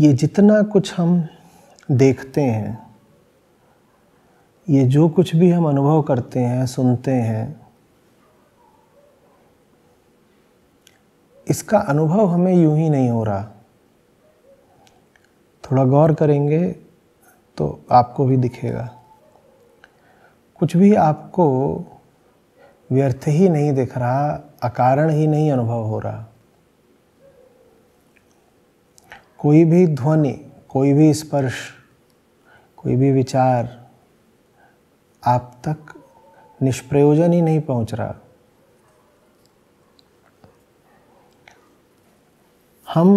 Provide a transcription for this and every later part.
ये जितना कुछ हम देखते हैं ये जो कुछ भी हम अनुभव करते हैं सुनते हैं इसका अनुभव हमें यूं ही नहीं हो रहा थोड़ा गौर करेंगे तो आपको भी दिखेगा कुछ भी आपको व्यर्थ ही नहीं दिख रहा अकारण ही नहीं अनुभव हो रहा कोई भी ध्वनि कोई भी स्पर्श कोई भी विचार आप तक निष्प्रयोजन ही नहीं पहुंच रहा हम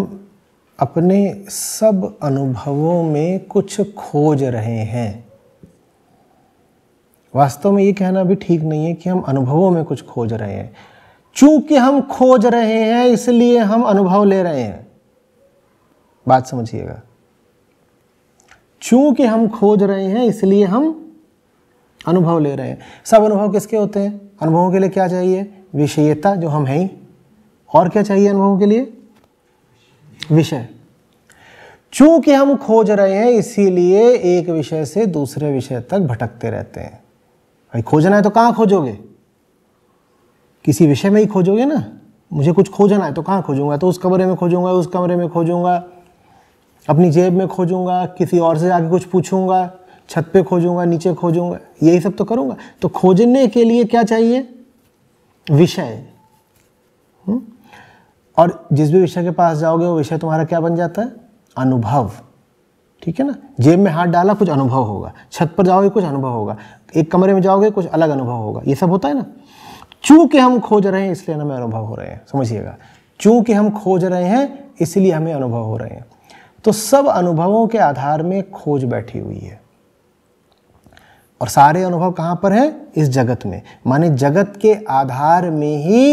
अपने सब अनुभवों में कुछ खोज रहे हैं वास्तव में ये कहना भी ठीक नहीं है कि हम अनुभवों में कुछ खोज रहे हैं चूंकि हम खोज रहे हैं इसलिए हम अनुभव ले रहे हैं बात समझिएगा चूंकि हम खोज रहे हैं इसलिए हम अनुभव ले रहे हैं सब अनुभव किसके होते हैं अनुभवों के लिए क्या चाहिए विषयता जो हम हैं ही और क्या चाहिए अनुभवों के लिए विषय चूंकि हम खोज रहे हैं इसीलिए एक विषय से दूसरे विषय तक भटकते रहते हैं भाई खोजना है तो कहाँ खोजोगे किसी विषय में ही खोजोगे ना मुझे कुछ खोजना है तो कहाँ खोजूंगा तो उस कमरे में खोजूंगा उस कमरे में खोजूंगा अपनी जेब में खोजूंगा किसी और से जाके कुछ पूछूंगा छत पे खोजूंगा नीचे खोजूंगा यही सब तो करूंगा तो खोजने के लिए क्या चाहिए विषय हम्म? और जिस भी विषय के पास जाओगे वो विषय तुम्हारा क्या बन जाता है अनुभव ठीक है ना जेब में हाथ डाला कुछ अनुभव होगा छत पर जाओगे कुछ अनुभव होगा एक कमरे में जाओगे कुछ अलग अनुभव होगा ये सब होता है ना चूंकि हम खोज रहे हैं इसलिए हमें अनुभव हो रहे हैं समझिएगा चूंकि हम खोज रहे हैं इसलिए हमें अनुभव हो रहे हैं तो सब अनुभवों के आधार में खोज बैठी हुई है और सारे अनुभव कहां पर है इस जगत में माने जगत के आधार में ही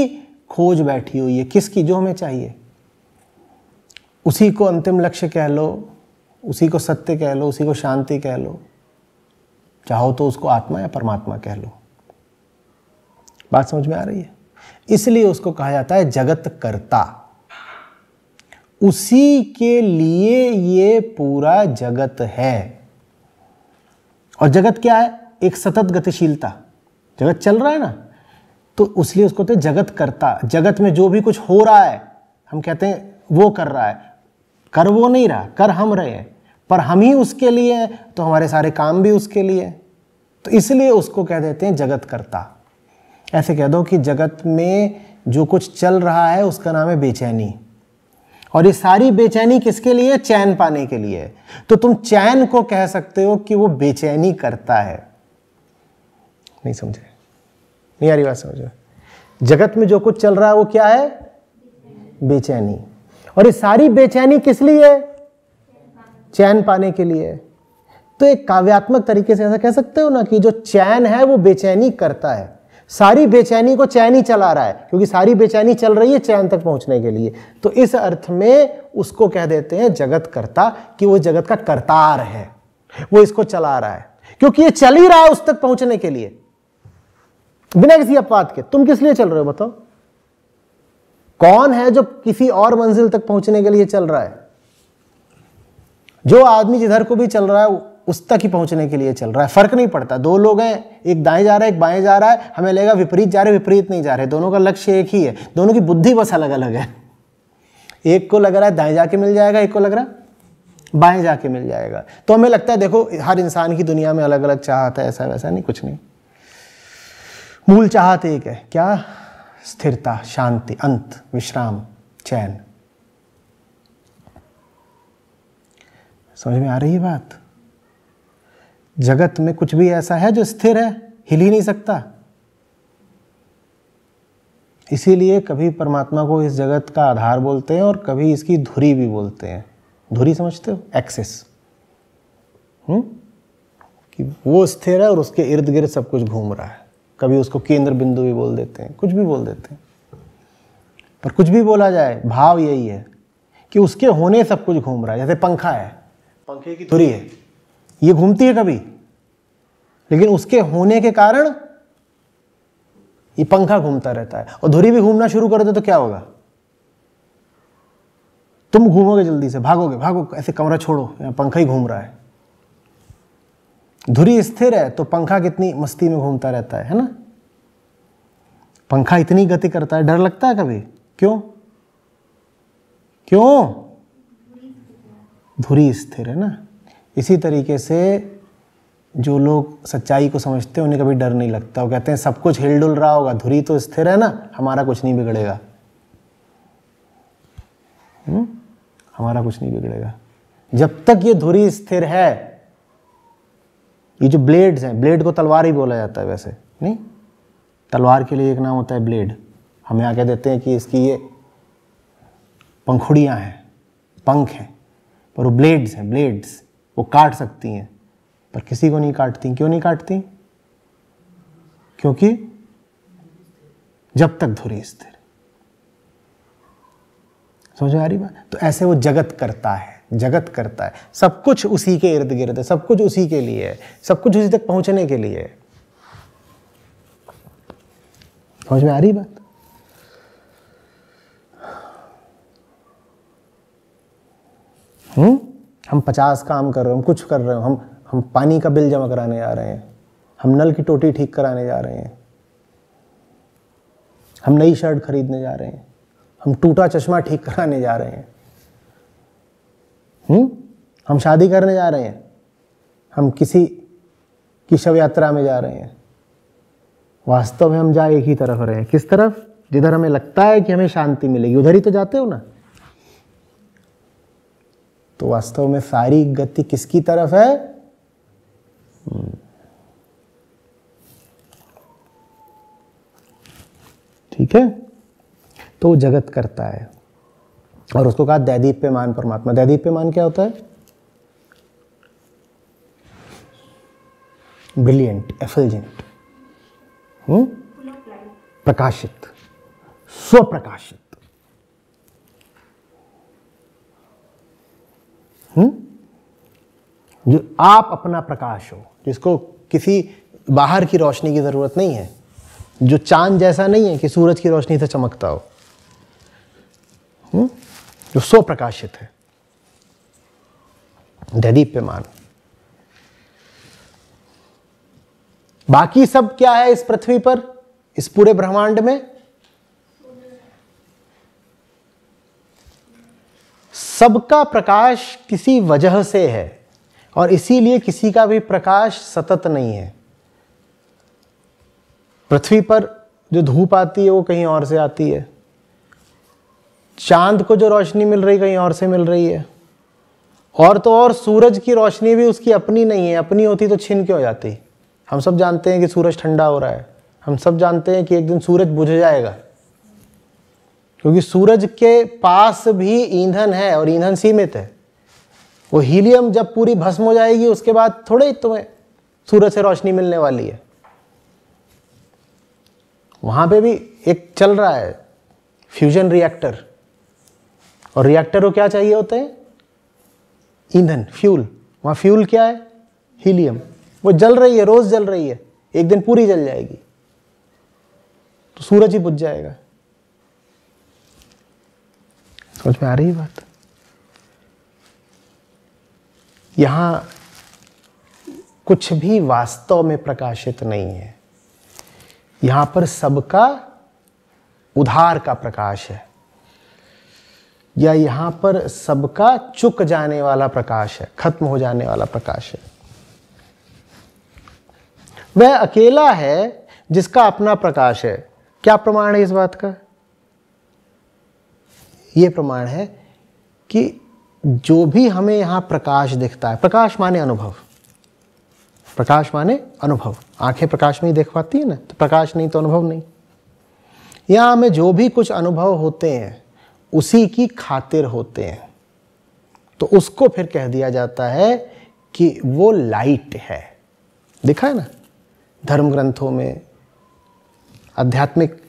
खोज बैठी हुई है किसकी जो हमें चाहिए उसी को अंतिम लक्ष्य कह लो उसी को सत्य कह लो उसी को शांति कह लो चाहो तो उसको आत्मा या परमात्मा कह लो बात समझ में आ रही है इसलिए उसको कहा जाता है जगत कर्ता उसी के लिए ये पूरा जगत है और जगत क्या है एक सतत गतिशीलता जगत चल रहा है ना तो उसलिए उसको कहते तो जगत करता जगत में जो भी कुछ हो रहा है हम कहते हैं वो कर रहा है कर वो नहीं रहा कर हम रहे हैं पर हम ही उसके लिए हैं तो हमारे सारे काम भी उसके लिए हैं तो इसलिए उसको कह देते हैं जगत करता ऐसे कह दो कि जगत में जो कुछ चल रहा है उसका नाम है बेचैनी और ये सारी बेचैनी किसके लिए चैन पाने के लिए तो तुम चैन को कह सकते हो कि वो बेचैनी करता है नहीं समझे नहीं आ रही बात समझो जगत में जो कुछ चल रहा है वो क्या है बेचैनी और ये सारी बेचैनी किस लिए है चैन पाने के लिए तो एक काव्यात्मक तरीके से ऐसा कह सकते हो ना कि जो चैन है वो बेचैनी करता है सारी बेचैनी को चैन ही चला रहा है क्योंकि सारी बेचैनी चल रही है चैन तक पहुंचने के लिए तो इस अर्थ में उसको कह देते हैं जगत करता कि वो जगत का करतार है वो इसको चला रहा है क्योंकि ये चल ही रहा है उस तक पहुंचने के लिए बिना किसी अपवाद के तुम किस लिए चल रहे हो बताओ कौन है जो किसी और मंजिल तक पहुंचने के लिए चल रहा है जो आदमी जिधर को भी चल रहा है उस तक ही पहुंचने के लिए चल रहा है फर्क नहीं पड़ता दो लोग हैं एक दाएं जा रहा है एक बाएं जा रहा है हमें लगेगा विपरीत जा रहे विपरीत नहीं जा रहे दोनों का लक्ष्य एक ही है दोनों की बुद्धि बस अलग अलग है एक को लग रहा है दाएं जाके मिल जाएगा एक को लग रहा है बाएं जाके मिल जाएगा तो हमें लगता है देखो हर इंसान की दुनिया में अलग अलग चाहत है ऐसा वैसा नहीं कुछ नहीं मूल चाहत एक है क्या स्थिरता शांति अंत विश्राम चैन समझ में आ रही है बात जगत में कुछ भी ऐसा है जो स्थिर है हिल ही नहीं सकता इसीलिए कभी परमात्मा को इस जगत का आधार बोलते हैं और कभी इसकी धुरी भी बोलते हैं धुरी समझते हो एक्सेस हम्म? कि वो स्थिर है और उसके इर्द गिर्द सब कुछ घूम रहा है कभी उसको केंद्र बिंदु भी बोल देते हैं कुछ भी बोल देते हैं पर कुछ भी बोला जाए भाव यही है कि उसके होने सब कुछ घूम रहा है जैसे पंखा है पंखे की धुरी है ये घूमती है कभी लेकिन उसके होने के कारण ये पंखा घूमता रहता है और धुरी भी घूमना शुरू कर दे तो क्या होगा तुम घूमोगे जल्दी से भागोगे भागो ऐसे कमरा छोड़ो पंखा ही घूम रहा है धुरी स्थिर है तो पंखा कितनी मस्ती में घूमता रहता है है ना पंखा इतनी गति करता है डर लगता है कभी क्यों क्यों धुरी स्थिर है ना इसी तरीके से जो लोग सच्चाई को समझते हैं उन्हें कभी डर नहीं लगता वो कहते हैं सब कुछ हिलडुल रहा होगा धुरी तो स्थिर है ना हमारा कुछ नहीं बिगड़ेगा हुँ? हम्म? हमारा कुछ नहीं बिगड़ेगा जब तक ये धुरी स्थिर है ये जो ब्लेड्स हैं ब्लेड को तलवार ही बोला जाता है वैसे नहीं तलवार के लिए एक नाम होता है ब्लेड हम यहाँ कह देते हैं कि इसकी ये पंखुड़ियाँ हैं पंख हैं और वो ब्लेड्स हैं ब्लेड्स वो काट सकती हैं पर किसी को नहीं काटती क्यों नहीं काटती क्योंकि जब तक धुरी स्थिर समझ आ रही बात तो ऐसे वो जगत करता है जगत करता है सब कुछ उसी के इर्द गिर्द है सब कुछ उसी के लिए है सब कुछ उसी तक पहुंचने के लिए है समझ में आ रही बात हुँ? हम्म? हम पचास काम कर रहे हो हम कुछ कर रहे हो हम हम पानी का बिल जमा कराने जा रहे हैं हम नल की टोटी ठीक कराने जा रहे हैं हम नई शर्ट खरीदने जा रहे हैं हम टूटा चश्मा ठीक कराने जा रहे हैं हुँ? हम्म? हम शादी करने जा रहे हैं हम किसी की शव यात्रा में जा रहे हैं वास्तव में हम जा एक ही तरफ रहे हैं किस तरफ जिधर हमें लगता है कि हमें शांति मिलेगी उधर ही तो जाते हो ना तो वास्तव में सारी गति किसकी तरफ है ठीक है तो जगत करता है और उसको कहा दैदीप्यमान परमात्मा दैदीप्यमान क्या होता है ब्रिलियंट हम्म? एफलजेंट प्रकाशित स्वप्रकाशित हुँ? हम्म? जो आप अपना प्रकाश हो जिसको किसी बाहर की रोशनी की ज़रूरत नहीं है जो चांद जैसा नहीं है कि सूरज की रोशनी से चमकता हो हुँ? हम्म? जो सो प्रकाशित है दीप्यमान बाकी सब क्या है इस पृथ्वी पर इस पूरे ब्रह्मांड में सबका प्रकाश किसी वजह से है और इसीलिए किसी का भी प्रकाश सतत नहीं है पृथ्वी पर जो धूप आती है वो कहीं और से आती है चांद को जो रोशनी मिल रही कहीं और से मिल रही है और तो और सूरज की रोशनी भी उसकी अपनी नहीं है अपनी होती तो छिन के हो जाती हम सब जानते हैं कि सूरज ठंडा हो रहा है हम सब जानते हैं कि एक दिन सूरज बुझ जाएगा क्योंकि सूरज के पास भी ईंधन है और ईंधन सीमित है वो हीलियम जब पूरी भस्म हो जाएगी उसके बाद थोड़े ही तुम्हें सूरज से रोशनी मिलने वाली है वहाँ पे भी एक चल रहा है फ्यूजन रिएक्टर और रिएक्टर को क्या चाहिए होते हैं ईंधन फ्यूल वहाँ फ्यूल क्या है हीलियम वो जल रही है रोज़ जल रही है एक दिन पूरी जल जाएगी तो सूरज ही बुझ जाएगा समझ में आ रही है बात यहां कुछ भी वास्तव में प्रकाशित नहीं है यहां पर सबका उधार का प्रकाश है या यहां पर सबका चुक जाने वाला प्रकाश है खत्म हो जाने वाला प्रकाश है वह अकेला है जिसका अपना प्रकाश है क्या प्रमाण है इस बात का ये प्रमाण है कि जो भी हमें यहाँ प्रकाश दिखता है प्रकाश माने अनुभव प्रकाश माने अनुभव आंखें प्रकाश में ही देख पाती है ना तो प्रकाश नहीं तो अनुभव नहीं यहां हमें जो भी कुछ अनुभव होते हैं उसी की खातिर होते हैं तो उसको फिर कह दिया जाता है कि वो लाइट है देखा है ना धर्म ग्रंथों में आध्यात्मिक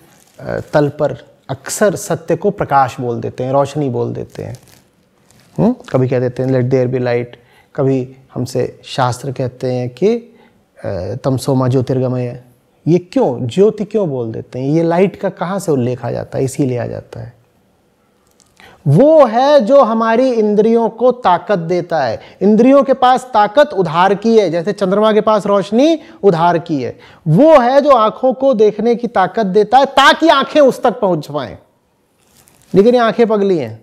तल पर अक्सर सत्य को प्रकाश बोल देते हैं रोशनी बोल देते हैं हुँ? हम्म? कभी कह देते हैं लेट देयर बी लाइट कभी हमसे शास्त्र कहते हैं कि तमसोमा ज्योतिर्गमय ये क्यों ज्योति क्यों बोल देते हैं ये लाइट का कहाँ से उल्लेख आ जाता है इसीलिए आ जाता है वो है जो हमारी इंद्रियों को ताकत देता है इंद्रियों के पास ताकत उधार की है जैसे चंद्रमा के पास रोशनी उधार की है वो है जो आंखों को देखने की ताकत देता है ताकि आंखें उस तक पहुंच पाए लेकिन ये आंखें पगली हैं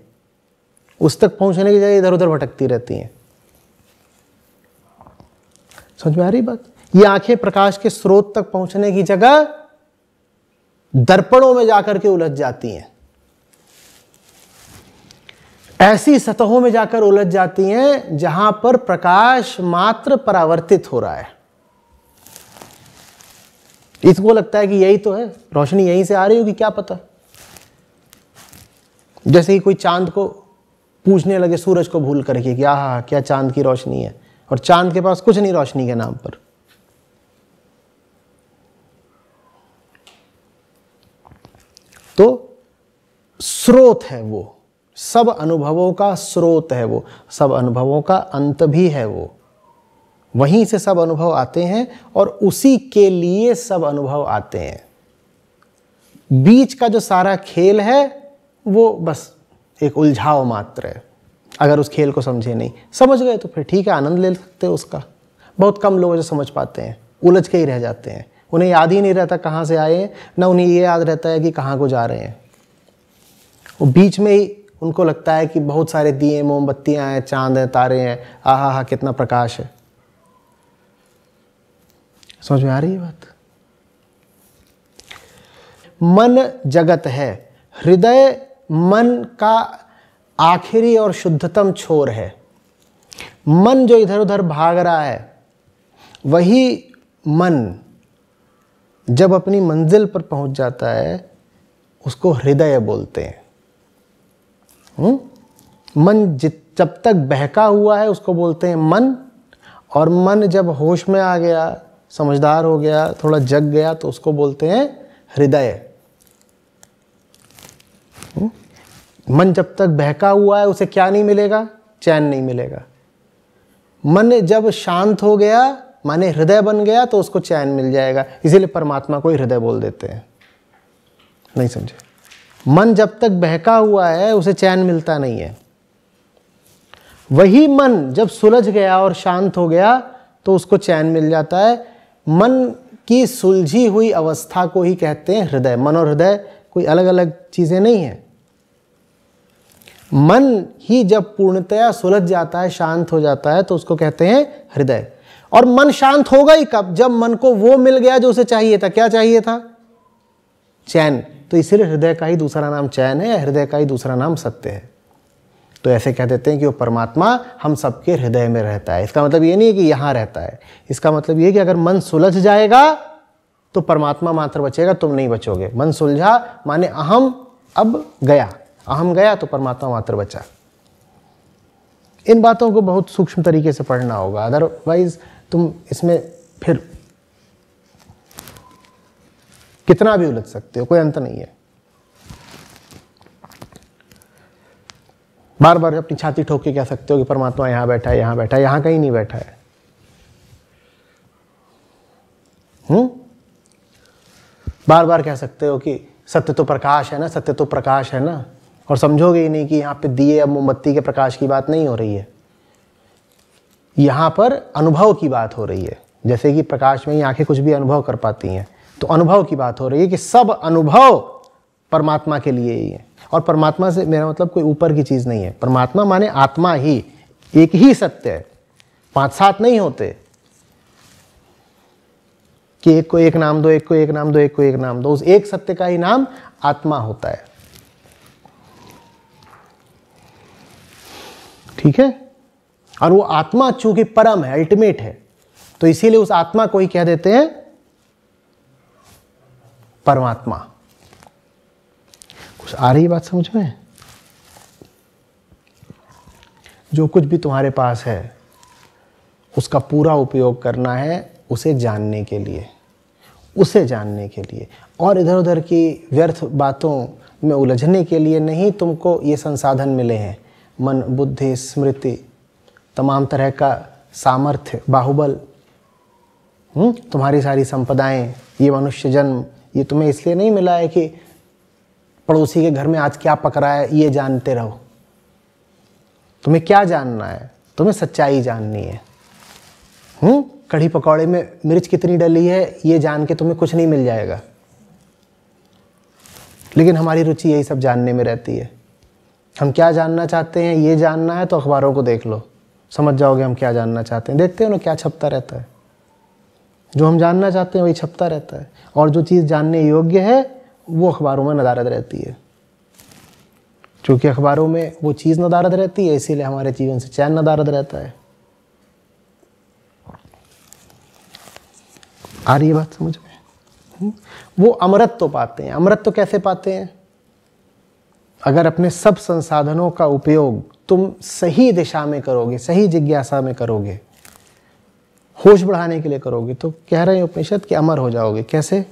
उस तक पहुंचने की जगह इधर उधर भटकती रहती हैं समझ में आ रही बात ये आंखें प्रकाश के स्रोत तक पहुंचने की जगह दर्पणों में जाकर के उलझ जाती हैं ऐसी सतहों में जाकर उलझ जाती हैं जहां पर प्रकाश मात्र परावर्तित हो रहा है इसको लगता है कि यही तो है रोशनी यहीं से आ रही होगी क्या पता जैसे ही कोई चांद को पूछने लगे सूरज को भूल करके कि आह क्या चांद की रोशनी है और चांद के पास कुछ नहीं रोशनी के नाम पर तो स्रोत है वो सब अनुभवों का स्रोत है वो सब अनुभवों का अंत भी है वो वहीं से सब अनुभव आते हैं और उसी के लिए सब अनुभव आते हैं बीच का जो सारा खेल है वो बस एक उलझाव मात्र है अगर उस खेल को समझे नहीं समझ गए तो फिर ठीक है आनंद ले सकते हो उसका बहुत कम लोग जो समझ पाते हैं उलझ के ही रह जाते हैं उन्हें याद ही नहीं रहता कहाँ से आए हैं ना उन्हें ये याद रहता है कि कहाँ को जा रहे हैं वो बीच में ही उनको लगता है कि बहुत सारे दिए मोमबत्तियाँ हैं चांद हैं तारे हैं आहा हा कितना प्रकाश है समझ में आ रही है बात मन जगत है हृदय मन का आखिरी और शुद्धतम छोर है मन जो इधर उधर भाग रहा है वही मन जब अपनी मंजिल पर पहुंच जाता है उसको हृदय बोलते हैं हुँ? हम्म? मन जित जब तक बहका हुआ है उसको बोलते हैं मन और मन जब होश में आ गया समझदार हो गया थोड़ा जग गया तो उसको बोलते हैं हृदय हम्म? मन जब तक बहका हुआ है उसे क्या नहीं मिलेगा चैन नहीं मिलेगा मन जब शांत हो गया माने हृदय बन गया तो उसको चैन मिल जाएगा इसीलिए परमात्मा को ही हृदय बोल देते हैं नहीं समझे मन जब तक बहका हुआ है उसे चैन मिलता नहीं है वही मन जब सुलझ गया और शांत हो गया तो उसको चैन मिल जाता है मन की सुलझी हुई अवस्था को ही कहते हैं हृदय मन और हृदय कोई अलग अलग चीज़ें नहीं है मन ही जब पूर्णतया सुलझ जाता है शांत हो जाता है तो उसको कहते हैं हृदय और मन शांत होगा ही कब जब मन को वो मिल गया जो उसे चाहिए था क्या चाहिए था चैन तो इसलिए हृदय का ही दूसरा नाम चैन है या हृदय का ही दूसरा नाम सत्य है तो ऐसे कह देते हैं कि वो परमात्मा हम सबके हृदय में रहता है इसका मतलब ये नहीं है कि यहाँ रहता है इसका मतलब ये कि अगर मन सुलझ जाएगा तो परमात्मा मात्र बचेगा तुम नहीं बचोगे मन सुलझा माने अहम अब गया अहम गया तो परमात्मा मात्र बचा इन बातों को बहुत सूक्ष्म तरीके से पढ़ना होगा अदरवाइज तुम इसमें फिर कितना भी उलझ सकते हो कोई अंत नहीं है बार बार अपनी छाती ठोक के कह सकते हो कि परमात्मा यहां बैठा है यहां बैठा है यहां कहीं नहीं बैठा है हुँ? हम्म? बार बार कह सकते हो कि सत्य तो प्रकाश है ना सत्य तो प्रकाश है ना और समझोगे ही नहीं कि यहां पे दिए या मोमबत्ती के प्रकाश की बात नहीं हो रही है यहां पर अनुभव की बात हो रही है जैसे कि प्रकाश में ही आंखें कुछ भी अनुभव कर पाती हैं तो अनुभव की बात हो रही है कि सब अनुभव परमात्मा के लिए ही है और परमात्मा से मेरा मतलब कोई ऊपर की चीज़ नहीं है परमात्मा माने आत्मा ही एक ही सत्य है पांच सात नहीं होते कि एक को एक नाम दो एक को एक नाम दो एक को एक नाम दो उस एक सत्य का ही नाम आत्मा होता है ठीक है और वो आत्मा चूंकि परम है अल्टीमेट है तो इसीलिए उस आत्मा को ही कह देते हैं परमात्मा कुछ आ रही बात समझ में जो कुछ भी तुम्हारे पास है उसका पूरा उपयोग करना है उसे जानने के लिए उसे जानने के लिए और इधर उधर की व्यर्थ बातों में उलझने के लिए नहीं तुमको ये संसाधन मिले हैं मन बुद्धि स्मृति तमाम तरह का सामर्थ्य बाहुबल हम्म, तुम्हारी सारी संपदाएं ये मनुष्य जन्म ये तुम्हें इसलिए नहीं मिला है कि पड़ोसी के घर में आज क्या पक रहा है ये जानते रहो तुम्हें क्या जानना है तुम्हें सच्चाई जाननी है हम्म कढ़ी पकौड़े में मिर्च कितनी डली है ये जान के तुम्हें कुछ नहीं मिल जाएगा लेकिन हमारी रुचि यही सब जानने में रहती है हम क्या जानना चाहते हैं ये जानना है तो अखबारों को देख लो समझ जाओगे हम क्या जानना चाहते हैं देखते हो ना क्या छपता रहता है जो हम जानना चाहते हैं वही छपता रहता है और जो चीज़ जानने योग्य है वो अखबारों में नदारद रहती है क्योंकि अखबारों में वो चीज़ नदारद रहती है इसीलिए हमारे जीवन से चैन नदारद रहता है आ रही है बात समझ में हम्म। वो अमृत तो पाते हैं अमृत तो कैसे पाते हैं अगर अपने सब संसाधनों का उपयोग तुम सही दिशा में करोगे सही जिज्ञासा में करोगे होश बढ़ाने के लिए करोगे तो कह रहे हैं उपनिषद कि अमर हो जाओगे कैसे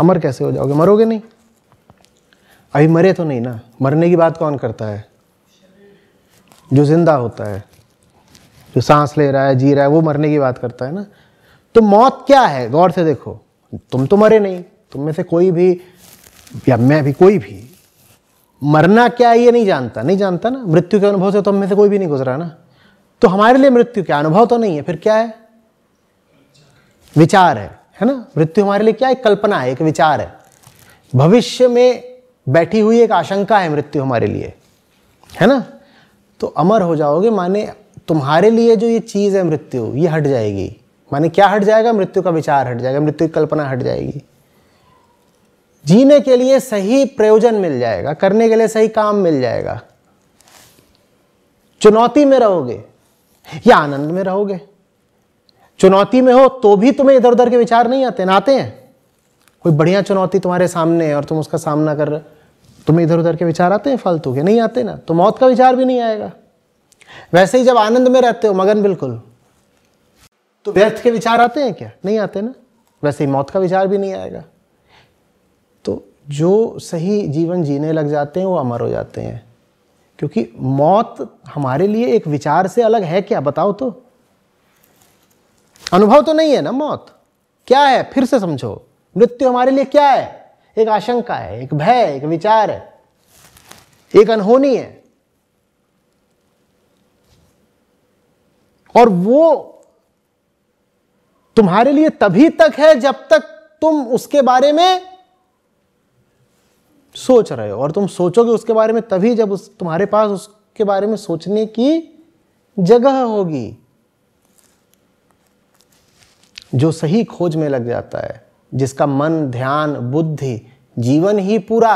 अमर कैसे हो जाओगे मरोगे नहीं अभी मरे तो नहीं ना मरने की बात कौन करता है जो जिंदा होता है जो सांस ले रहा है जी रहा है वो मरने की बात करता है ना तो मौत क्या है गौर से देखो तुम तो मरे नहीं तुम में से कोई भी या मैं भी कोई भी मरना क्या है ये नहीं जानता नहीं जानता ना मृत्यु के अनुभव से तुम तो में से कोई भी नहीं गुजरा ना तो हमारे लिए मृत्यु क्या अनुभव तो नहीं है फिर क्या है विचार है है ना मृत्यु हमारे लिए क्या है कल्पना है एक विचार है भविष्य में बैठी हुई एक आशंका है मृत्यु हमारे लिए है ना तो अमर हो जाओगे माने तुम्हारे लिए जो ये चीज़ है मृत्यु ये हट जाएगी माने क्या हट जाएगा मृत्यु का विचार हट जाएगा मृत्यु की कल्पना हट जाएगी जीने के लिए सही प्रयोजन मिल जाएगा करने के लिए सही काम मिल जाएगा चुनौती में रहोगे या आनंद में रहोगे चुनौती में हो तो भी तुम्हें इधर उधर के विचार नहीं आते ना आते हैं कोई बढ़िया चुनौती तुम्हारे सामने है और तुम उसका सामना कर रहे तुम्हें इधर उधर के विचार आते हैं फालतू के नहीं आते ना तो मौत का विचार भी नहीं आएगा वैसे ही जब आनंद में रहते हो मगन बिल्कुल तो व्यर्थ के विचार आते हैं क्या नहीं आते ना वैसे ही मौत का विचार भी नहीं आएगा तो जो सही जीवन जीने लग जाते हैं वो अमर हो जाते हैं क्योंकि मौत हमारे लिए एक विचार से अलग है क्या बताओ तो अनुभव तो नहीं है ना मौत क्या है फिर से समझो मृत्यु हमारे लिए क्या है एक आशंका है एक भय एक विचार है एक अनहोनी है और वो तुम्हारे लिए तभी तक है जब तक तुम उसके बारे में सोच रहे हो और तुम सोचोगे उसके बारे में तभी जब उस तुम्हारे पास उसके बारे में सोचने की जगह होगी जो सही खोज में लग जाता है जिसका मन ध्यान बुद्धि जीवन ही पूरा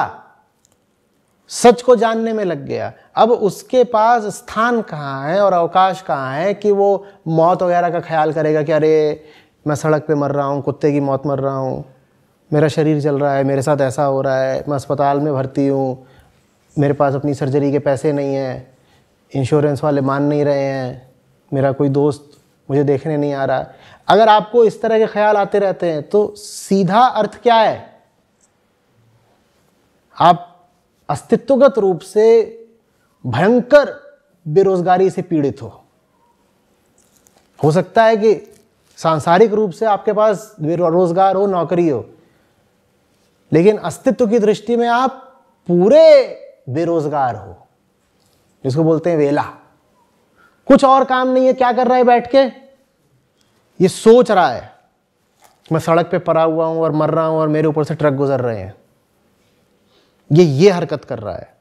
सच को जानने में लग गया अब उसके पास स्थान कहाँ है और अवकाश कहाँ है कि वो मौत वगैरह का ख्याल करेगा कि अरे मैं सड़क पे मर रहा हूँ कुत्ते की मौत मर रहा हूँ मेरा शरीर चल रहा है मेरे साथ ऐसा हो रहा है मैं अस्पताल में भर्ती हूँ मेरे पास अपनी सर्जरी के पैसे नहीं हैं इंश्योरेंस वाले मान नहीं रहे हैं मेरा कोई दोस्त मुझे देखने नहीं आ रहा अगर आपको इस तरह के ख्याल आते रहते हैं तो सीधा अर्थ क्या है आप अस्तित्वगत रूप से भयंकर बेरोजगारी से पीड़ित हो हो सकता है कि सांसारिक रूप से आपके पास रोजगार हो नौकरी हो लेकिन अस्तित्व की दृष्टि में आप पूरे बेरोजगार हो जिसको बोलते हैं वेला कुछ और काम नहीं है क्या कर रहा है बैठ के ये सोच रहा है मैं सड़क पे पड़ा हुआ हूं और मर रहा हूं और मेरे ऊपर से ट्रक गुजर रहे हैं ये ये हरकत कर रहा है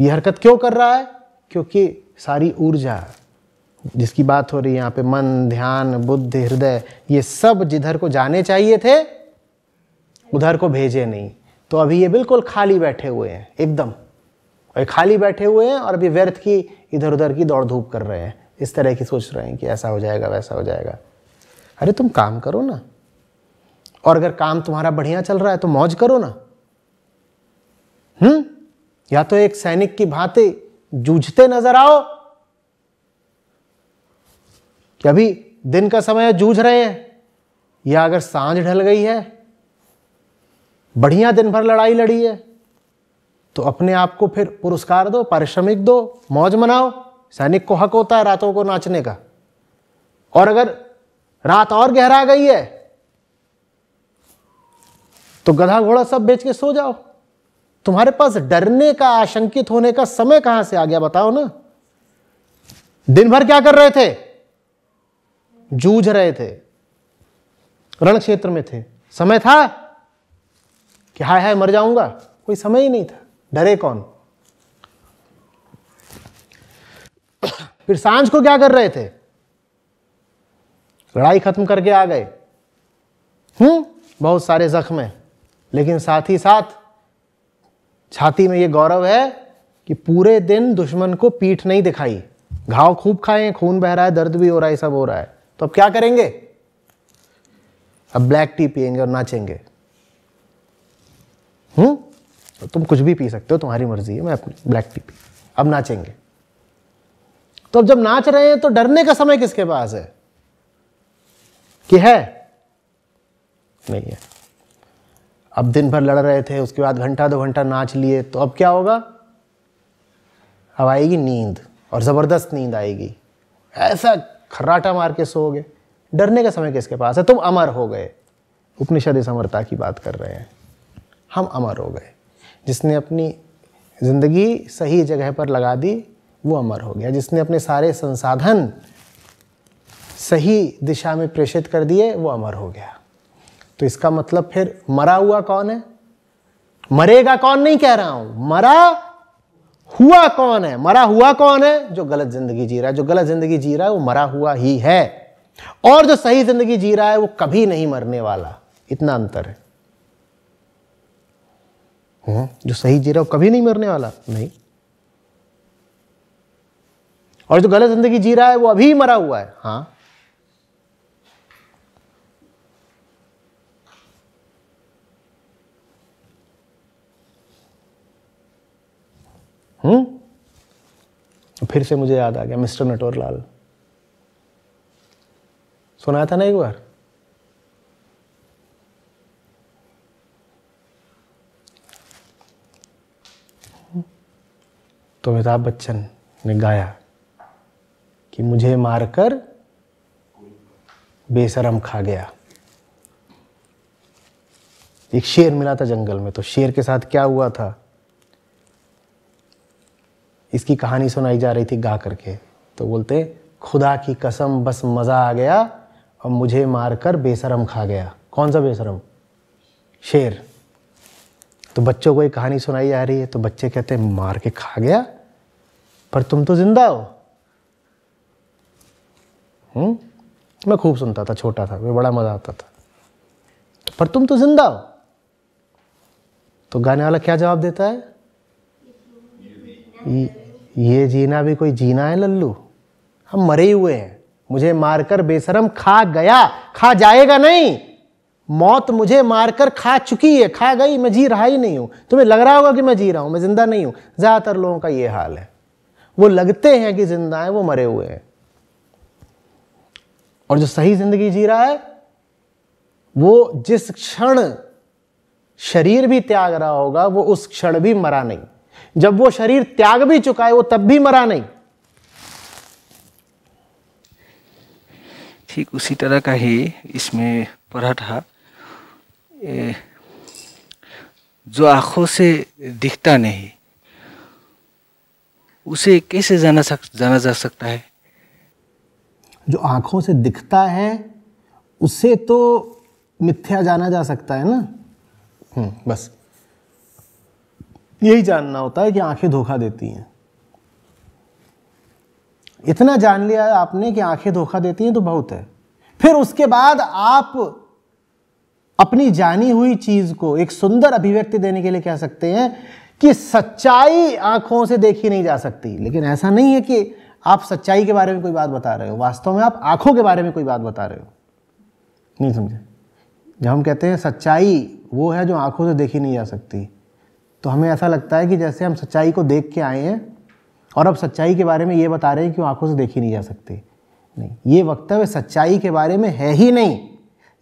ये हरकत क्यों कर रहा है क्योंकि सारी ऊर्जा जिसकी बात हो रही है यहां पे मन ध्यान बुद्धि हृदय ये सब जिधर को जाने चाहिए थे उधर को भेजे नहीं तो अभी ये बिल्कुल खाली बैठे हुए हैं एकदम और खाली बैठे हुए हैं और अभी व्यर्थ की इधर उधर की दौड़ धूप कर रहे हैं इस तरह की सोच रहे हैं कि ऐसा हो जाएगा वैसा हो जाएगा अरे तुम काम करो ना और अगर काम तुम्हारा बढ़िया चल रहा है तो मौज करो ना हम्म या तो एक सैनिक की भांति जूझते नजर आओ कि अभी दिन का समय जूझ रहे हैं या अगर सांझ ढल गई है बढ़िया दिन भर लड़ाई लड़ी है तो अपने आप को फिर पुरस्कार दो पारिश्रमिक दो मौज मनाओ सैनिक को हक होता है रातों को नाचने का और अगर रात और गहरा गई है तो गधा घोड़ा सब बेच के सो जाओ तुम्हारे पास डरने का आशंकित होने का समय कहां से आ गया बताओ ना दिन भर क्या कर रहे थे जूझ रहे थे रण क्षेत्र में थे समय था कि हाय हाय मर जाऊंगा कोई समय ही नहीं था डरे कौन फिर सांझ को क्या कर रहे थे लड़ाई खत्म करके आ गए हम्म बहुत सारे जख्म हैं लेकिन साथ ही साथ छाती में ये गौरव है कि पूरे दिन दुश्मन को पीठ नहीं दिखाई घाव खूब खाए खून बह रहा है दर्द भी हो रहा है सब हो रहा है तो अब क्या करेंगे अब ब्लैक टी पियेंगे और नाचेंगे हम्म तो तुम कुछ भी पी सकते हो तुम्हारी मर्जी है मैं ब्लैक टी पी अब नाचेंगे तो अब जब नाच रहे हैं तो डरने का समय किसके पास है कि है नहीं है अब दिन भर लड़ रहे थे उसके बाद घंटा दो घंटा नाच लिए तो अब क्या होगा अब आएगी नींद और ज़बरदस्त नींद आएगी ऐसा खर्राटा मार के सोओगे डरने का समय किसके पास है तुम अमर हो गए उपनिषद इस अमरता की बात कर रहे हैं हम अमर हो गए जिसने अपनी ज़िंदगी सही जगह पर लगा दी वो अमर हो गया जिसने अपने सारे संसाधन सही दिशा में प्रेषित कर दिए वो अमर हो गया तो इसका मतलब फिर मरा हुआ कौन है मरेगा कौन नहीं कह रहा हूं मरा हुआ कौन है मरा हुआ कौन है जो गलत जिंदगी जी रहा है जो गलत जिंदगी जी रहा है वो मरा हुआ ही है और जो सही जिंदगी जी रहा है वो कभी नहीं मरने वाला इतना अंतर है हैं हाँ? जो सही जी रहा वो कभी नहीं मरने वाला नहीं और जो गलत जिंदगी जी रहा है वो अभी मरा हुआ है हाँ हम्म फिर से मुझे याद आ गया मिस्टर नटोरलाल सुनाया था ना एक बार तो अमिताभ बच्चन ने गाया कि मुझे मारकर बेसरम खा गया एक शेर मिला था जंगल में तो शेर के साथ क्या हुआ था इसकी कहानी सुनाई जा रही थी गा करके तो बोलते खुदा की कसम बस मज़ा आ गया और मुझे मारकर बेसरम खा गया कौन सा बेसरम शेर तो बच्चों को ये कहानी सुनाई जा रही है तो बच्चे कहते हैं मार के खा गया पर तुम तो जिंदा हो हुँ? हम्म? मैं खूब सुनता था छोटा था मैं बड़ा मज़ा आता था पर तुम तो जिंदा हो तो गाने वाला क्या जवाब देता है ये जीना भी कोई जीना है लल्लू हम मरे हुए हैं मुझे मारकर बेशरम खा गया खा जाएगा नहीं मौत मुझे मारकर खा चुकी है खा गई मैं जी रहा ही नहीं हूं तुम्हें लग रहा होगा कि मैं जी रहा हूं मैं ज़िंदा नहीं हूं ज़्यादातर लोगों का यह हाल है वो लगते हैं कि ज़िंदा है वो मरे हुए हैं और जो सही ज़िंदगी जी रहा है वो जिस क्षण शरीर भी त्याग रहा होगा वो उस क्षण भी मरा नहीं जब वो शरीर त्याग भी चुका है वो तब भी मरा नहीं ठीक उसी तरह का ही इसमें पढ़ा था जो आँखों से दिखता नहीं उसे कैसे जाना सक जाना जा सकता है जो आँखों से दिखता है उसे तो मिथ्या जाना जा सकता है ना हम्म, बस यही जानना होता है कि आंखें धोखा देती हैं इतना जान लिया आपने कि आंखें धोखा देती हैं तो बहुत है फिर उसके बाद आप अपनी जानी हुई चीज को एक सुंदर अभिव्यक्ति देने के लिए कह सकते हैं कि सच्चाई आंखों से देखी नहीं जा सकती लेकिन ऐसा नहीं है कि आप सच्चाई के बारे में कोई बात बता रहे हो वास्तव में आप आंखों के बारे में कोई बात बता रहे हो नहीं समझे जब हम कहते हैं सच्चाई वो है जो आंखों से देखी नहीं जा सकती तो हमें ऐसा लगता है कि जैसे हम सच्चाई को देख के आए हैं और अब सच्चाई के बारे में ये बता रहे हैं कि आंखों से देखी नहीं जा सकती नहीं ये वक्तव्य सच्चाई के बारे में है ही नहीं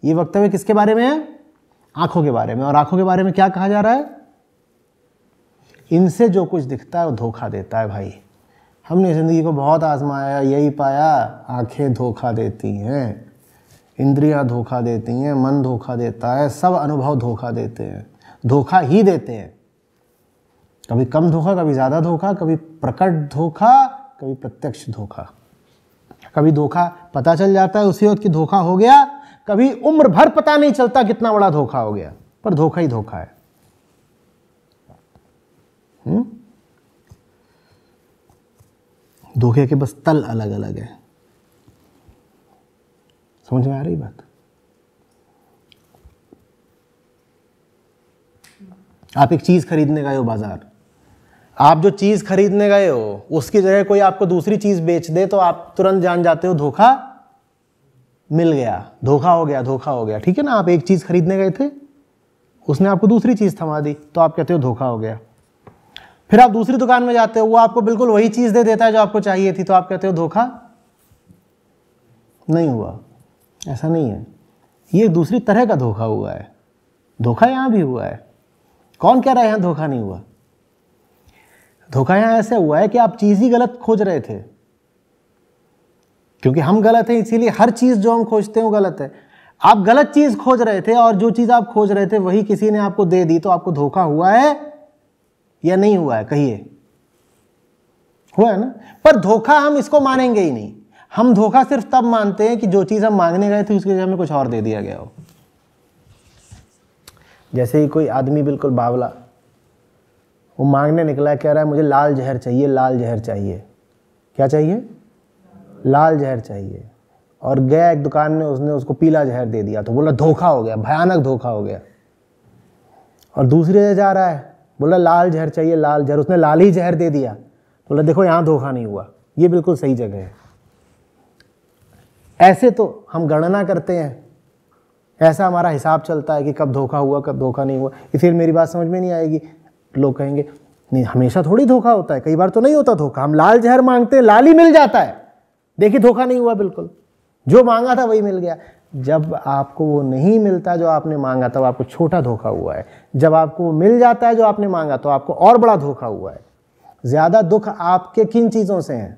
ये वक्तव्य किसके बारे में है आंखों के बारे में और आंखों के बारे में क्या कहा जा रहा है इनसे जो कुछ दिखता है वो धोखा देता है भाई हमने ज़िंदगी को बहुत आजमाया यही पाया आंखें धोखा देती हैं इंद्रियां धोखा देती हैं मन धोखा देता है सब अनुभव धोखा देते हैं धोखा ही देते हैं कभी कम धोखा कभी ज़्यादा धोखा कभी प्रकट धोखा कभी प्रत्यक्ष धोखा कभी धोखा पता चल जाता है उसी वक्त कि धोखा हो गया कभी उम्र भर पता नहीं चलता कितना बड़ा धोखा हो गया पर धोखा ही धोखा है हम्म? धोखे के बस तल अलग अलग है समझ में आ रही बात आप एक चीज खरीदने गए हो बाजार आप जो चीज खरीदने गए हो उसकी जगह कोई आपको दूसरी चीज बेच दे तो आप तुरंत जान जाते हो धोखा मिल गया धोखा हो गया धोखा हो गया ठीक है ना आप एक चीज़ खरीदने गए थे उसने आपको दूसरी चीज़ थमा दी तो आप कहते हो धोखा हो गया फिर आप दूसरी दुकान में जाते हो वो आपको बिल्कुल वही चीज़ दे देता है जो आपको चाहिए थी तो आप कहते हो धोखा नहीं हुआ ऐसा नहीं है ये एक दूसरी तरह का धोखा हुआ है धोखा यहाँ भी हुआ है कौन कह रहा है यहाँ धोखा नहीं हुआ धोखा यहाँ ऐसे हुआ है कि आप चीज़ ही गलत खोज रहे थे क्योंकि हम गलत हैं इसीलिए हर चीज़ जो हम खोजते हैं वो गलत है आप गलत चीज़ खोज रहे थे और जो चीज़ आप खोज रहे थे वही किसी ने आपको दे दी तो आपको धोखा हुआ है या नहीं हुआ है कहिए हुआ है ना पर धोखा हम इसको मानेंगे ही नहीं हम धोखा सिर्फ तब मानते हैं कि जो चीज़ हम मांगने गए थे उसके लिए हमें कुछ और दे दिया गया हो जैसे ही कोई आदमी बिल्कुल बावला वो मांगने निकला कह रहा है मुझे लाल जहर चाहिए लाल जहर चाहिए क्या चाहिए लाल जहर चाहिए और गया एक दुकान में उसने उसको पीला जहर दे दिया तो बोला धोखा हो गया भयानक धोखा हो गया और दूसरे जगह जा रहा है बोला लाल जहर चाहिए लाल जहर उसने लाल ही जहर दे दिया बोला देखो यहाँ धोखा नहीं हुआ ये बिल्कुल सही जगह है ऐसे तो हम गणना करते हैं ऐसा हमारा हिसाब चलता है कि कब धोखा हुआ कब धोखा नहीं हुआ इसलिए मेरी बात समझ में नहीं आएगी लोग कहेंगे नहीं हमेशा थोड़ी धोखा होता है कई बार तो नहीं होता धोखा हम लाल जहर मांगते हैं लाल ही मिल जाता है देखिए धोखा नहीं हुआ बिल्कुल जो मांगा था वही मिल गया जब आपको वो नहीं मिलता जो आपने मांगा तब आपको छोटा धोखा हुआ है जब आपको वो मिल जाता है जो आपने मांगा तो आपको और बड़ा धोखा हुआ है ज़्यादा दुख आपके किन चीज़ों से हैं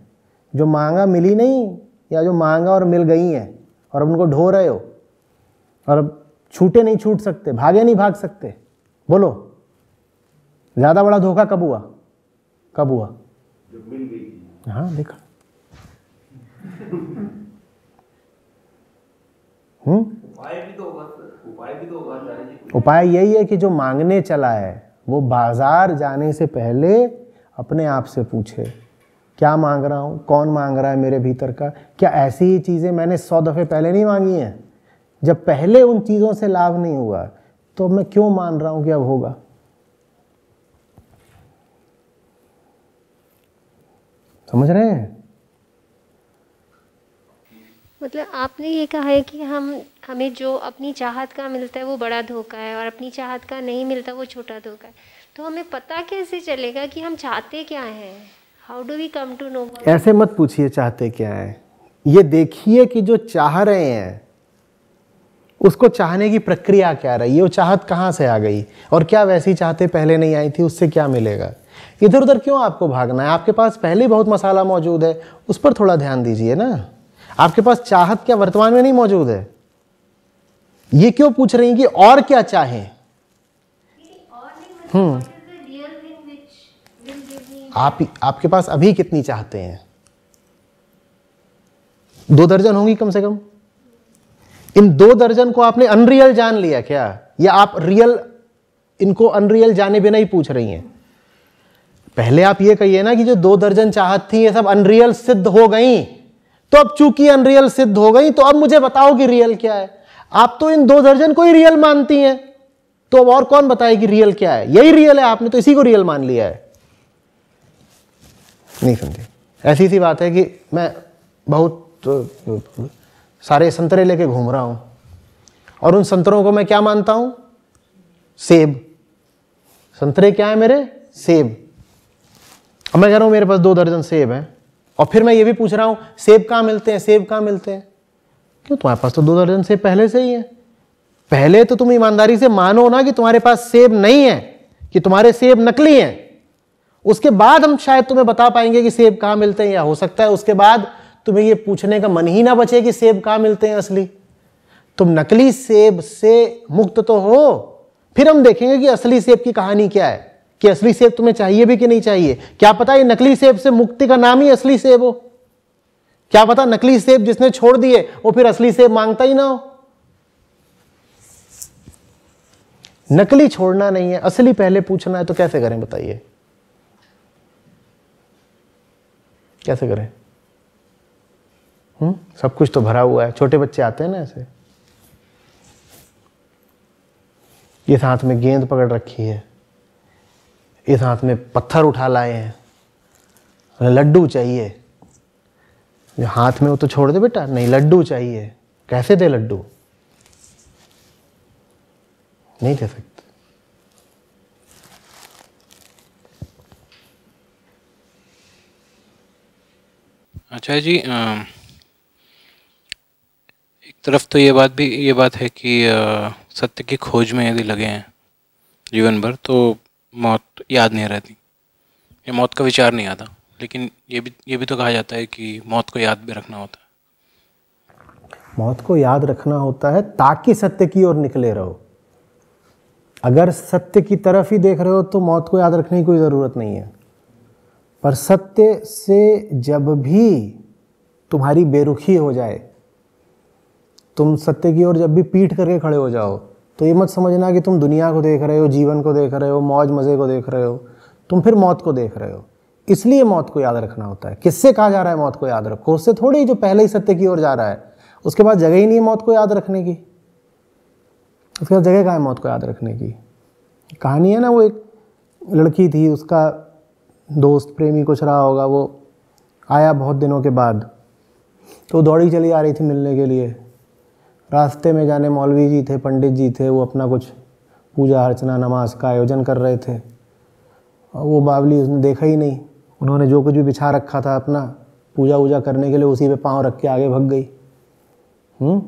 जो मांगा मिली नहीं या जो मांगा और मिल गई हैं और अब उनको ढो रहे हो और अब छूटे नहीं छूट सकते भागे नहीं भाग सकते बोलो ज़्यादा बड़ा धोखा कब हुआ कब हुआ हाँ देखा उपाय यही है कि जो मांगने चला है वो बाजार जाने से पहले अपने आप से पूछे क्या मांग रहा हूँ कौन मांग रहा है मेरे भीतर का क्या ऐसी ही चीज़ें मैंने सौ दफ़े पहले नहीं मांगी हैं जब पहले उन चीज़ों से लाभ नहीं हुआ तो मैं क्यों मान रहा हूँ कि अब होगा समझ रहे हैं मतलब आपने ये कहा है कि हम हमें जो अपनी चाहत का मिलता है वो बड़ा धोखा है और अपनी चाहत का नहीं मिलता वो छोटा धोखा है तो हमें पता कैसे चलेगा कि हम चाहते क्या हैं how do we come to know ऐसे मत पूछिए चाहते क्या है ये देखिए कि जो चाह रहे हैं उसको चाहने की प्रक्रिया क्या रही है वो चाहत कहाँ से आ गई और क्या वैसी चाहते पहले नहीं आई थी उससे क्या मिलेगा इधर उधर क्यों आपको भागना है आपके पास पहले ही बहुत मसाला मौजूद है उस पर थोड़ा ध्यान दीजिए ना आपके पास चाहत क्या वर्तमान में नहीं मौजूद है ये क्यों पूछ रही कि और क्या चाहे हम्म।, हम्म आप आपके पास अभी कितनी चाहते हैं दो दर्जन होंगी कम से कम इन दो दर्जन को आपने अनरियल जान लिया क्या या आप रियल इनको अनरियल जाने बिना ही पूछ रही हैं पहले आप ये कहिए ना कि जो दो दर्जन चाहत थी ये सब अनरियल सिद्ध हो गई तो अब चूंकि अनरियल सिद्ध हो गई तो अब मुझे बताओ कि रियल क्या है आप तो इन दो दर्जन को ही रियल मानती हैं तो अब और कौन कि रियल क्या है यही रियल है आपने तो इसी को रियल मान लिया है नहीं समझे ऐसी सी बात है कि मैं बहुत तो, सारे संतरे लेके घूम रहा हूं और उन संतरों को मैं क्या मानता हूं सेब संतरे क्या है मेरे सेब अब मैं कह रहा हूं मेरे पास दो दर्जन सेब हैं और फिर मैं ये भी पूछ रहा हूँ सेब कहाँ मिलते हैं सेब कहाँ मिलते हैं क्यों तुम्हारे पास तो दो दर्जन सेब पहले से ही है पहले तो तुम ईमानदारी से मानो ना कि तुम्हारे पास सेब नहीं है कि तुम्हारे सेब नकली हैं उसके बाद हम शायद तुम्हें बता पाएंगे कि सेब कहाँ मिलते हैं या हो सकता है उसके बाद तुम्हें ये पूछने का मन ही ना बचे कि सेब कहाँ मिलते हैं असली तुम नकली सेब से मुक्त तो हो फिर हम देखेंगे कि असली सेब की कहानी क्या है कि असली सेब तुम्हें चाहिए भी कि नहीं चाहिए क्या पता ये नकली सेब से मुक्ति का नाम ही असली सेब हो क्या पता नकली सेब जिसने छोड़ दिए वो फिर असली सेब मांगता ही ना हो नकली छोड़ना नहीं है असली पहले पूछना है तो कैसे करें बताइए कैसे करें हुँ? हम्म, सब कुछ तो भरा हुआ है छोटे बच्चे आते हैं ना ऐसे ये साथ में गेंद पकड़ रखी है इस हाथ में पत्थर उठा लाए हैं लड्डू चाहिए जो हाथ में वो तो छोड़ दे बेटा नहीं लड्डू चाहिए कैसे दे लड्डू नहीं दे सकते अच्छा जी एक तरफ तो ये बात भी ये बात है कि सत्य की खोज में यदि लगे हैं जीवन भर तो मौत याद नहीं रहती या मौत का विचार नहीं आता लेकिन ये भी ये भी तो कहा जाता है कि मौत को याद भी रखना होता है मौत को याद रखना होता है ताकि सत्य की ओर निकले रहो अगर सत्य की तरफ ही देख रहे हो तो मौत को याद रखने की कोई ज़रूरत नहीं है पर सत्य से जब भी तुम्हारी बेरुखी हो जाए तुम सत्य की ओर जब भी पीठ करके खड़े हो जाओ तो ये मत समझना कि तुम दुनिया को देख रहे हो जीवन को देख रहे हो मौज मज़े को देख रहे हो तुम फिर मौत को देख रहे हो इसलिए मौत को याद रखना होता है किससे कहा जा रहा है मौत को याद रखो उससे थोड़ी जो पहले ही सत्य की ओर जा रहा है उसके बाद जगह ही नहीं है मौत को याद रखने की उसके बाद जगह कहाँ है मौत को याद रखने की कहानी है ना वो एक लड़की थी उसका दोस्त प्रेमी कुछ रहा होगा वो आया बहुत दिनों के बाद तो दौड़ी चली आ रही थी मिलने के लिए रास्ते में जाने मौलवी जी थे पंडित जी थे वो अपना कुछ पूजा अर्चना नमाज का आयोजन कर रहे थे और वो बावली उसने देखा ही नहीं उन्होंने जो कुछ भी बिछा रखा था अपना पूजा वूजा करने के लिए उसी पे पाँव रख के आगे भग गई हम्म?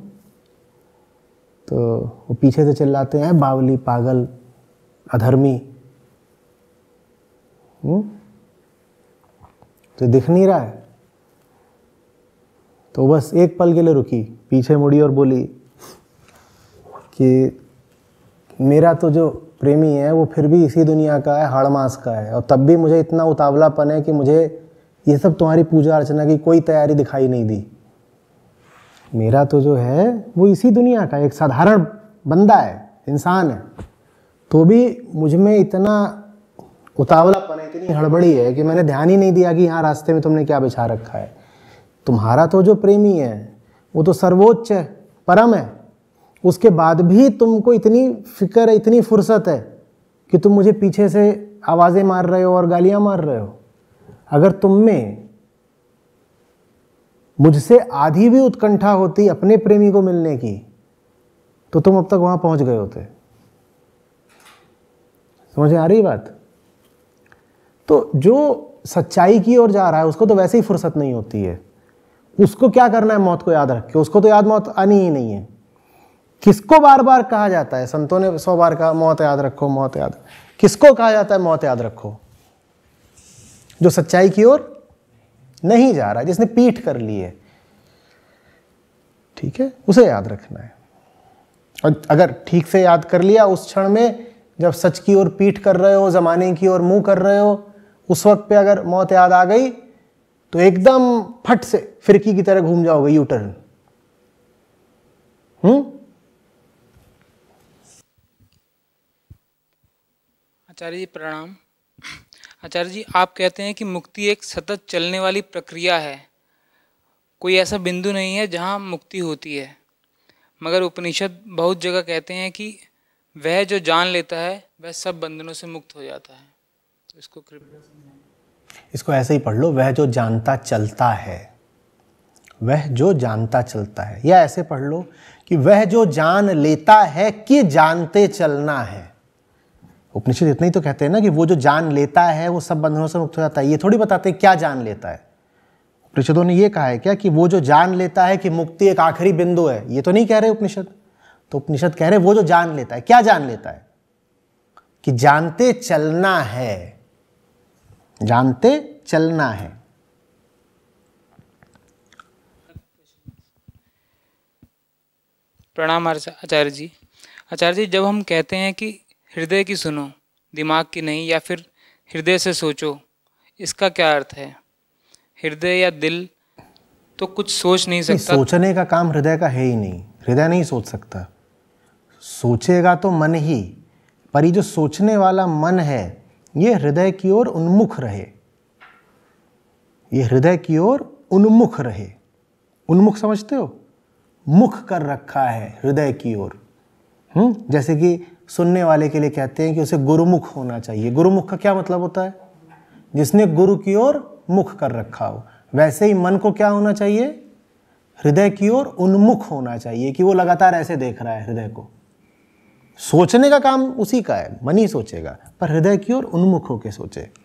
तो वो पीछे से चिल्लाते हैं बावली पागल अधर्मी हुँ? हम्म? तो दिख नहीं रहा है तो बस एक पल के लिए रुकी पीछे मुड़ी और बोली कि मेरा तो जो प्रेमी है वो फिर भी इसी दुनिया का है हाड़ मास का है और तब भी मुझे इतना उतावलापन है कि मुझे ये सब तुम्हारी पूजा अर्चना की कोई तैयारी दिखाई नहीं दी मेरा तो जो है वो इसी दुनिया का एक साधारण बंदा है इंसान है तो भी मुझ में इतना उतावलापन है इतनी हड़बड़ी है कि मैंने ध्यान ही नहीं दिया कि यहाँ रास्ते में तुमने क्या बिछा रखा है तुम्हारा तो जो प्रेमी है वो तो सर्वोच्च है परम है उसके बाद भी तुमको इतनी फिक्र है इतनी फुर्सत है कि तुम मुझे पीछे से आवाज़ें मार रहे हो और गालियां मार रहे हो अगर तुम में मुझसे आधी भी उत्कंठा होती अपने प्रेमी को मिलने की तो तुम अब तक वहां पहुंच गए होते समझ आ रही बात तो जो सच्चाई की ओर जा रहा है उसको तो वैसे ही फुर्सत नहीं होती है उसको क्या करना है मौत को याद रख के उसको तो याद मौत आनी ही नहीं है किसको बार बार कहा जाता है संतों ने सौ बार कहा मौत याद रखो मौत याद किसको कहा जाता है मौत याद रखो जो सच्चाई की ओर नहीं जा रहा जिसने पीठ कर ली है ठीक है उसे याद रखना है और अगर ठीक से याद कर लिया उस क्षण में जब सच की ओर पीठ कर रहे हो जमाने की ओर मुंह कर रहे हो उस वक्त पे अगर मौत याद आ गई तो एकदम फट से फिरकी की तरह घूम जाओगे यू टर्न हम्म आचार्य जी प्रणाम आचार्य जी आप कहते हैं कि मुक्ति एक सतत चलने वाली प्रक्रिया है कोई ऐसा बिंदु नहीं है जहां मुक्ति होती है मगर उपनिषद बहुत जगह कहते हैं कि वह जो जान लेता है वह सब बंधनों से मुक्त हो जाता है तो इसको कृपया इसको ऐसे ही पढ़ लो वह जो जानता चलता है वह जो जानता चलता है या ऐसे पढ़ लो कि वह जो जान लेता है कि जानते चलना है उपनिषद इतना ही तो कहते हैं ना कि वो जो जान लेता है वो सब बंधनों से मुक्त हो जाता है ये थोड़ी बताते हैं क्या जान लेता है उपनिषदों ने ये कहा है क्या कि वो जो जान लेता है कि मुक्ति एक आखिरी बिंदु है ये तो नहीं कह रहे उपनिषद तो उपनिषद कह रहे वो जो जान लेता है क्या जान लेता है कि जानते चलना है जानते चलना है प्रणाम आचार्य जी आचार्य जी जब हम कहते हैं कि हृदय की सुनो दिमाग की नहीं या फिर हृदय से सोचो इसका क्या अर्थ है हृदय या दिल तो कुछ सोच नहीं सकता सोचने का काम हृदय का है ही नहीं हृदय नहीं सोच सकता सोचेगा तो मन ही पर ये जो सोचने वाला मन है ये हृदय की ओर उन्मुख रहे ये हृदय की ओर उन्मुख रहे उन्मुख समझते हो मुख कर रखा है हृदय की ओर हम्म? जैसे कि सुनने वाले के लिए कहते हैं कि उसे गुरुमुख होना चाहिए गुरुमुख का क्या मतलब होता है जिसने गुरु की ओर मुख कर रखा हो वैसे ही मन को क्या होना चाहिए हृदय की ओर उन्मुख होना चाहिए कि वो लगातार ऐसे देख रहा है हृदय को सोचने का काम उसी का है मन ही सोचेगा पर हृदय की ओर उन्मुख होकर सोचे